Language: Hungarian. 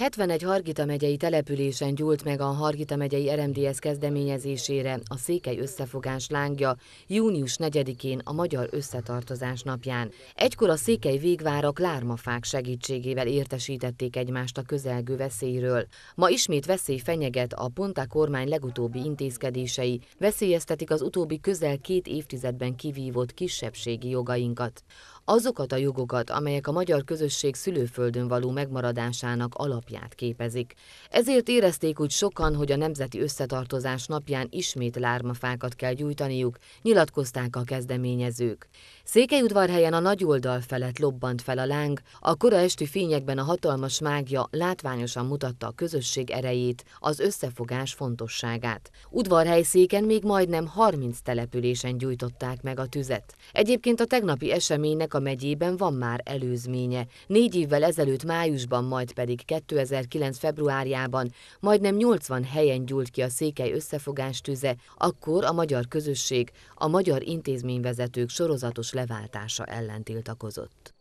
71 Hargita megyei településen gyúlt meg a Hargita megyei RMDS kezdeményezésére a Székely Összefogás lángja június 4-én a Magyar Összetartozás napján. Egykor a székely végvárak lármafák segítségével értesítették egymást a közelgő veszélyről. Ma ismét veszély fenyeget a Ponta kormány legutóbbi intézkedései, veszélyeztetik az utóbbi közel két évtizedben kivívott kisebbségi jogainkat azokat a jogokat, amelyek a magyar közösség szülőföldön való megmaradásának alapját képezik. Ezért érezték úgy sokan, hogy a Nemzeti Összetartozás napján ismét lármafákat kell gyújtaniuk, nyilatkozták a kezdeményezők. Székelyudvarhelyen a nagy oldal felett lobbant fel a láng, a kora esti fényekben a hatalmas mágia látványosan mutatta a közösség erejét, az összefogás fontosságát. Udvarhely széken még majdnem 30 településen gyújtották meg a tüzet. Egyébként a tegnapi eseménynek a megyében van már előzménye. Négy évvel ezelőtt májusban, majd pedig 2009. februárjában majdnem 80 helyen gyúlt ki a székely összefogás tüze, akkor a magyar közösség, a magyar intézményvezetők sorozatos leváltása ellen tiltakozott.